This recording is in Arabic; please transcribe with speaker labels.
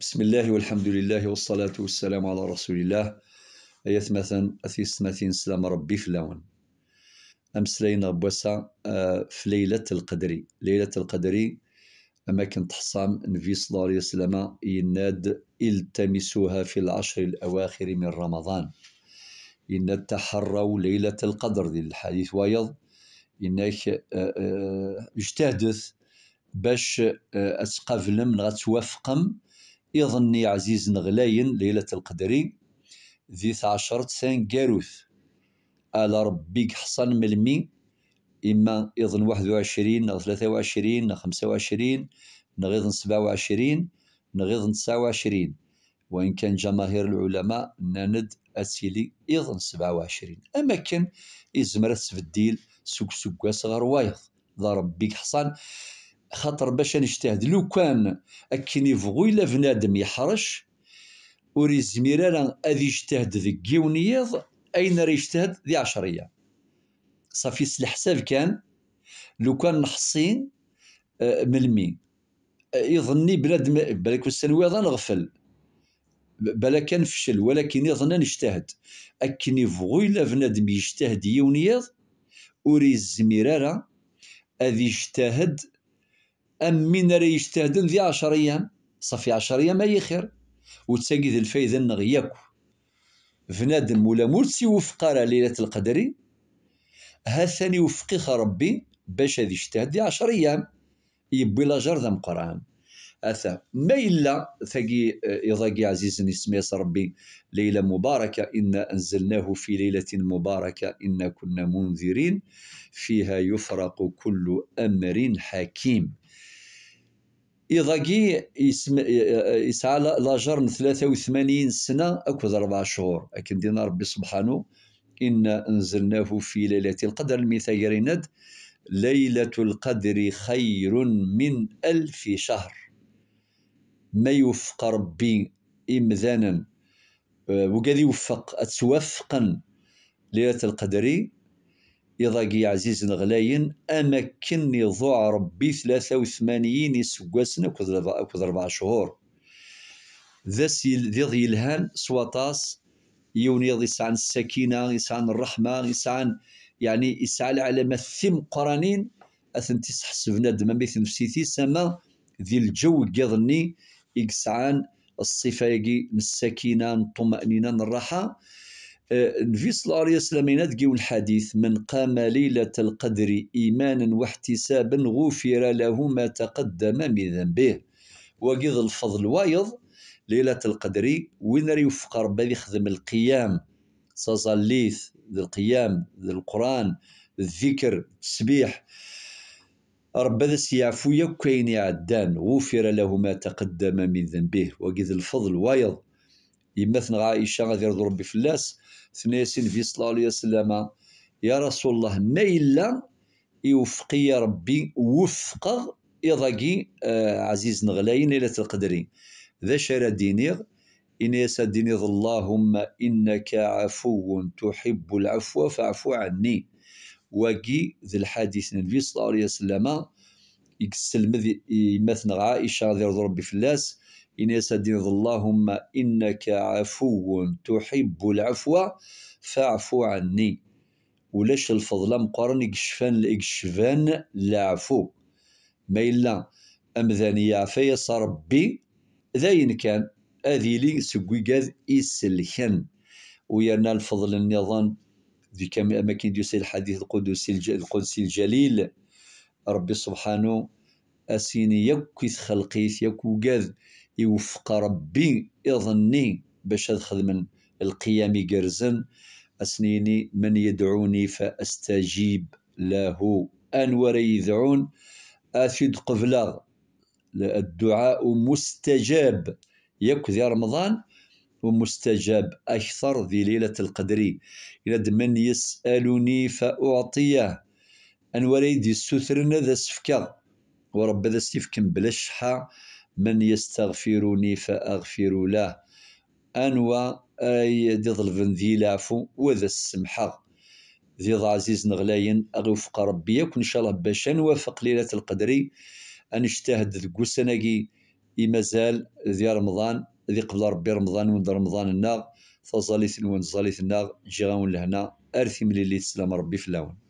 Speaker 1: بسم الله والحمد لله والصلاة والسلام على رسول الله أيات مثلا أثيس مثلا سلام ربي فلاون أمسلينا بوسا في ليلة القدري ليلة القدري أما كنت حصام صلى الله عليه وسلم يناد التمسوها في العشر الأواخر من رمضان يناد تحروا ليلة القدر ديال الحديث ويض إنك اجتهدث باش اتقافلم غتوافقم يظني عزيز نغلاين ليلة القدري ذي عشرة سان قاروث على ربيك حصل ملمي إما يظن واحد وعشرين أو ثلاثة وعشرين أو خمسة وعشرين نغيظ سبعة وعشرين نغيظ تسعة وعشرين وإن كان جماهير العلماء ناند أسيلي إظن سبعة وعشرين أماكن في تبديل سوق سوق صغر وايض ضرب بيك حصان خاطر باش نجتهد لو كان اكن يفغو الا بنادم يحرش وري زميرا راه اذ يجتهد ذك يون اين راه يجتهد ذي عشريه صافي الحساب كان لو كان نحصين آه، من المي آه، يظني بلاد ما بالك السنوي نغفل بلا كان فشل ولكن يظن نجتهد اكن يفغو الا بنادم يجتهد يونيض وري زميرا يزمير راه اذ يجتهد أم من راه يجتهدن ذي عشر أيام صافي عشر أيام أي خير وتساقي ذي الفايدة نغياكو فنادم ولا مرسي وفقارة ليلة القدر ها ثاني وفقيخ ربي باش هذي اجتهد عشر أيام يبوي لاجر ذا مقران أثا ما إلا ثقي آه، يضاقي عزيز اسمي ربي ليلة مباركة إنا أنزلناه في ليلة مباركة إنا كنا منذرين فيها يفرق كل أمر حكيم إضاكي يسمى يسعى لاجر من 83 سنة أكو أربع شهور لكن دينا ربي سبحانه إنا أنزلناه في ليلة القدر الميثاقريند ليلة القدر خير من ألف شهر ما يوفق ربي إمذانا آه، وقال يوفق أتوفقا ليلة القدر يضاقي عزيز الغلاين أما كني ضع ربي ثلاثة وثمانين سواسنا وكذ ربع شهور ذا ذي الهان سواطاس يوني يض يسعن السكينة يسعن الرحمة يسعن يعني يسعى ما ثم قرانين أثنتي تحسبنا دما مثل نفسيتي سما ذي الجو قضني يسعان الصفة يجي السكينة الطمأنينة الراحة الفيصلار يسلمين تقيو الحديث من قام ليلة القدر إيمانا واحتسابا غفر له ما تقدم من ذنبه وقيد الفضل وايض ليلة القدر وين يوفق ربي يخدم القيام صليث القيام القرآن الذكر السبيح ربي ذا سيعفو يكين يعدان غفر له ما تقدم من ذنبه وقيد الفضل وايض ثن عائشه غادي يرضي ربي فلاس ياسين في صلى الله عليه وسلم يا رسول الله ما الا يوفقي ربي وفق يضاقي آه عزيز نغلاين ليلة القدر ذا شرا دينيغ إن يسدني اللهم إنك عفو تحب العفو فاعف عني وقي ذي الحديث النبي صلى الله عليه وسلم يسلمذ يمثل عائشه رضي ربي فلاس إناس دين اللهم إنك عفو تحب العفو فاعف عني ولاش الفضل مقارن يكشفان يكشفان العفو ما إلا أمذاني يعفى صربي ربي ذاين كان هذه لي سكوي قاد يسلكن ويانا الفضل النظام كم أماكن ديوسي الحديث القدسي القدسي الجليل ربي سبحانه أسيني يك خلقيت يكو قاذ يوفق ربي إظني باش أدخل القيام قرزن أسنيني من يدعوني فأستجيب له أنور يدعون أفيد قبلة الدعاء مستجاب يكو ذي رمضان ومستجاب أكثر ذي ليلة القدر إلى من يسألني فأعطيه أنوار يدي السوثرن هذا السفكا ورب هذا استفكم بلا الشحة من يستغفرني فأغفر له أنوى أي دي ظلفن ذي لافو وذا السمحة ذي عزيز نغلاين أغوفق ربي إن شاء الله باش نوافق ليلة القدري اجتهد ذي اي مازال ذي رمضان ذي قبل ربي رمضان وند رمضان النار الون ظليث النار جيغاون لهنا أرثي ملي تسلم ربي في اللون